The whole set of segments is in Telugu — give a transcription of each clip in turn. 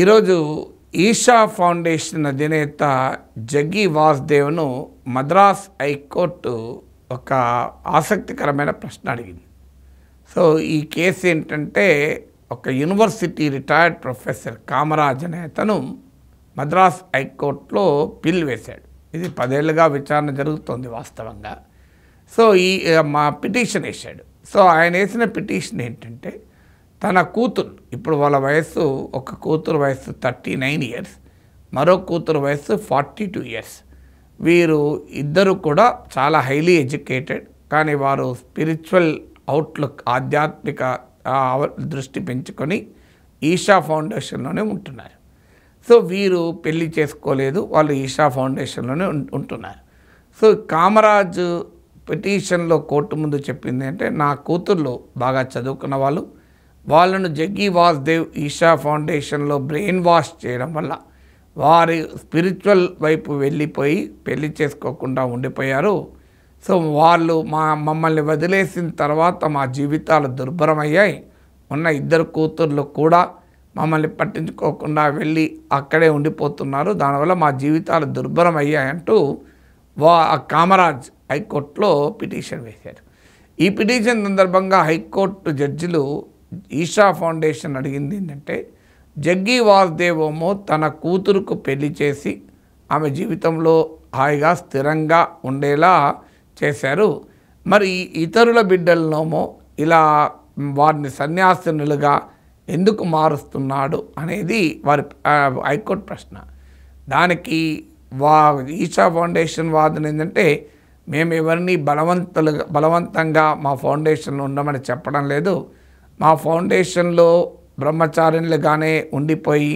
ఈరోజు ఈషా ఫౌండేషన్ అధినేత జగ్గి వాసుదేవ్ను మద్రాస్ హైకోర్టు ఒక ఆసక్తికరమైన ప్రశ్న అడిగింది సో ఈ కేసు ఏంటంటే ఒక యూనివర్సిటీ రిటైర్డ్ ప్రొఫెసర్ కామరాజ్ అనే అతను మద్రాస్ హైకోర్టులో పిల్ వేశాడు ఇది పదేళ్ళుగా విచారణ జరుగుతోంది వాస్తవంగా సో ఈ మా పిటిషన్ వేశాడు సో ఆయన వేసిన పిటిషన్ ఏంటంటే తన కూతురు ఇప్పుడు వాళ్ళ వయస్సు ఒక కూతురు వయస్సు థర్టీ నైన్ ఇయర్స్ మరో కూతురు వయస్సు ఫార్టీ టూ ఇయర్స్ వీరు ఇద్దరు కూడా చాలా హైలీ ఎడ్యుకేటెడ్ కానీ వారు స్పిరిచువల్ అవుట్లుక్ ఆధ్యాత్మిక దృష్టి పెంచుకొని ఈషా ఫౌండేషన్లోనే ఉంటున్నారు సో వీరు పెళ్లి చేసుకోలేదు వాళ్ళు ఈషా ఫౌండేషన్లోనే ఉంటున్నారు సో కామరాజు పిటిషన్లో కోర్టు ముందు చెప్పింది అంటే నా కూతుర్లు బాగా చదువుకున్న వాళ్ళు వాళ్ళను జగ్గి వాసుదేవ్ ఈషా ఫౌండేషన్లో బ్రెయిన్ వాష్ చేయడం వల్ల వారి స్పిరిచువల్ వైపు వెళ్ళిపోయి పెళ్లి చేసుకోకుండా ఉండిపోయారు సో వాళ్ళు మా మమ్మల్ని వదిలేసిన తర్వాత మా జీవితాలు దుర్భరమయ్యాయి ఉన్న ఇద్దరు కూతుర్లు కూడా మమ్మల్ని పట్టించుకోకుండా వెళ్ళి అక్కడే ఉండిపోతున్నారు దానివల్ల మా జీవితాలు దుర్భరం అయ్యాయంటూ వా కామరాజ్ హైకోర్టులో పిటిషన్ వేశారు ఈ పిటిషన్ సందర్భంగా హైకోర్టు జడ్జిలు ఈషా ఫౌండేషన్ అడిగింది ఏంటంటే జగ్గి వాసుదేవోమో తన కూతురుకు పెళ్లి చేసి ఆమె జీవితంలో హాయిగా స్థిరంగా ఉండేలా చేశారు మరి ఇతరుల బిడ్డలనోమో ఇలా వారిని సన్యాసినులుగా ఎందుకు మారుస్తున్నాడు అనేది వారి హైకోర్టు ప్రశ్న దానికి వా ఈషా ఫౌండేషన్ వాదన ఏంటంటే మేము ఎవరిని బలవంతులుగా బలవంతంగా మా ఫౌండేషన్లో ఉండమని చెప్పడం లేదు మా ఫౌండేషన్లో బ్రహ్మచారిణులుగానే ఉండిపోయి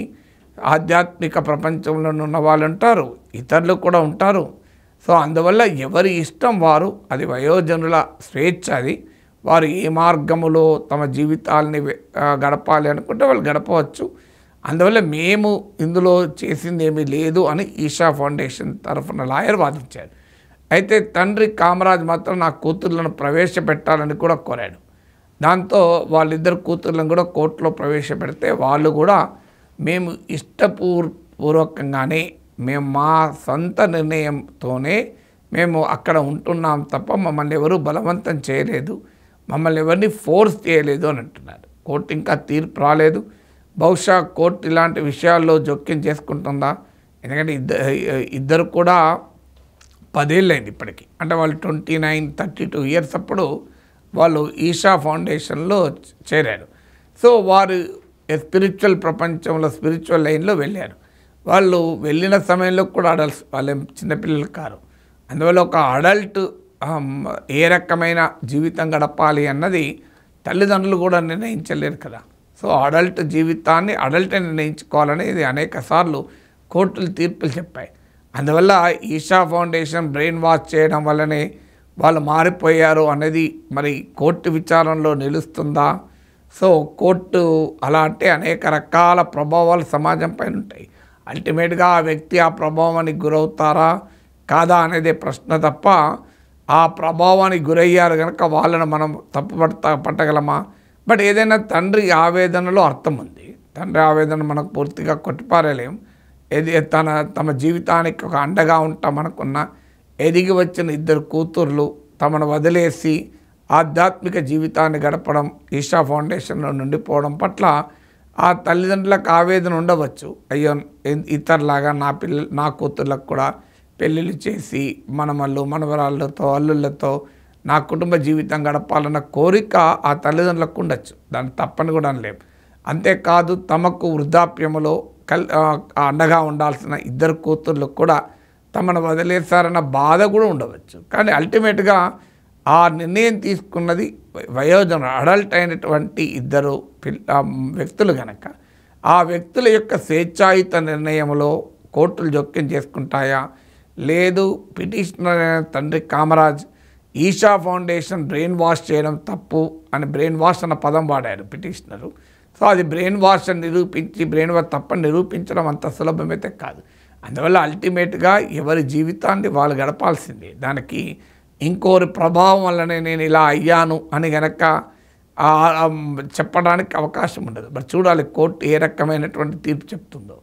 ఆధ్యాత్మిక ప్రపంచంలో ఉన్న వాళ్ళు ఉంటారు ఇతరులు కూడా ఉంటారు సో అందువల్ల ఎవరి ఇష్టం వారు అది వయోజనుల స్వేచ్ఛ అది వారు ఏ మార్గములో తమ జీవితాలని గడపాలి అనుకుంటే వాళ్ళు గడపవచ్చు అందువల్ల మేము ఇందులో చేసింది ఏమీ లేదు అని ఈషా ఫౌండేషన్ తరఫున లాయర్ వాదించారు అయితే తండ్రి కామరాజ్ మాత్రం నా కూతుర్లను ప్రవేశపెట్టాలని కూడా కోరాడు దాంతో వాళ్ళిద్దరు కూతుర్లను కూడా కోర్టులో ప్రవేశపెడితే వాళ్ళు కూడా మేము ఇష్టపూర్వకంగానే మేము మా సొంత నిర్ణయంతోనే మేము అక్కడ ఉంటున్నాం తప్ప మమ్మల్ని ఎవరు బలవంతం చేయలేదు మమ్మల్ని ఎవరిని ఫోర్స్ చేయలేదు అని అంటున్నారు కోర్టు ఇంకా తీర్పు రాలేదు బహుశా కోర్టు ఇలాంటి విషయాల్లో జోక్యం చేసుకుంటుందా ఎందుకంటే ఇద్దరు ఇద్దరు కూడా పదేళ్ళైంది ఇప్పటికీ అంటే వాళ్ళు twenty nine thirty two years అప్పుడు వాళ్ళు ఈషా ఫౌండేషన్లో చేరారు సో వారు స్పిరిచువల్ ప్రపంచంలో స్పిరిచువల్ లైన్లో వెళ్ళారు వాళ్ళు వెళ్ళిన సమయంలో కూడా అడల్ట్స్ వాళ్ళ చిన్నపిల్లలు కారు అందువల్ల ఒక అడల్ట్ ఏ రకమైన జీవితం గడపాలి అన్నది తల్లిదండ్రులు కూడా నిర్ణయించలేరు కదా సో అడల్ట్ జీవితాన్ని అడల్ట్ నిర్ణయించుకోవాలనేది అనేక సార్లు కోర్టులు తీర్పులు చెప్పాయి అందువల్ల ఈషా ఫౌండేషన్ బ్రెయిన్ వాష్ చేయడం వల్లనే వాళ్ళు మారిపోయారు అనేది మరి కోర్టు విచారణలో నిలుస్తుందా సో కోర్టు అలా అంటే అనేక రకాల ప్రభావాలు సమాజం పైన ఉంటాయి అల్టిమేట్గా ఆ వ్యక్తి ఆ ప్రభావానికి గురవుతారా కాదా అనేది ప్రశ్న తప్ప ఆ ప్రభావానికి గురయ్యారు కనుక వాళ్ళను మనం పడతా పట్టగలమా బట్ ఏదైనా తండ్రి ఆవేదనలో అర్థం ఉంది తండ్రి ఆవేదన మనకు పూర్తిగా కొట్టిపారలేం ఏది తన తమ జీవితానికి ఒక అండగా ఉంటాం మనకున్న ఎదిగి వచ్చిన ఇద్దరు కూతుర్లు తమను వదిలేసి ఆధ్యాత్మిక జీవితాన్ని గడపడం ఈషా ఫౌండేషన్లో నుండి పోవడం పట్ల ఆ తల్లిదండ్రులకు ఆవేదన ఉండవచ్చు అయ్యో ఇతరులాగా నా పిల్ల నా కూతుర్లకు కూడా పెళ్ళిళ్ళు చేసి మనమళ్ళు మనవరాళ్ళతో అల్లుళ్ళతో నా కుటుంబ జీవితం గడపాలన్న కోరిక ఆ తల్లిదండ్రులకు ఉండొచ్చు దాన్ని తప్పని కూడా అనలేము అంతేకాదు తమకు వృద్ధాప్యములో కల్ అండగా ఉండాల్సిన ఇద్దరు కూతుర్లకు కూడా తమను వదిలేస్తారన్న బాధ కూడా ఉండవచ్చు కానీ అల్టిమేట్గా ఆ నిర్ణయం తీసుకున్నది వయోజన అడల్ట్ అయినటువంటి ఇద్దరు వ్యక్తులు కనుక ఆ వ్యక్తుల యొక్క స్వేచ్ఛాయుత నిర్ణయంలో కోర్టులు జోక్యం చేసుకుంటాయా లేదు పిటిషనర్ తండ్రి Kamaraj Isha foundation brainwash చేయడం తప్పు అని బ్రెయిన్ వాష్ అన్న పదం వాడారు పిటిషనరు సో అది బ్రెయిన్ వాష్ అని నిరూపించి బ్రెయిన్ వాష్ తప్పని నిరూపించడం అంత సులభమైతే కాదు అందువల్ల అల్టిమేట్గా ఎవరి జీవితాన్ని వాళ్ళు గడపాల్సిందే దానికి ఇంకోరి ప్రభావం వల్లనే నేను ఇలా అయ్యాను అని గనక చెప్పడానికి అవకాశం ఉండదు మరి చూడాలి కోర్టు ఏ రకమైనటువంటి తీర్పు చెప్తుందో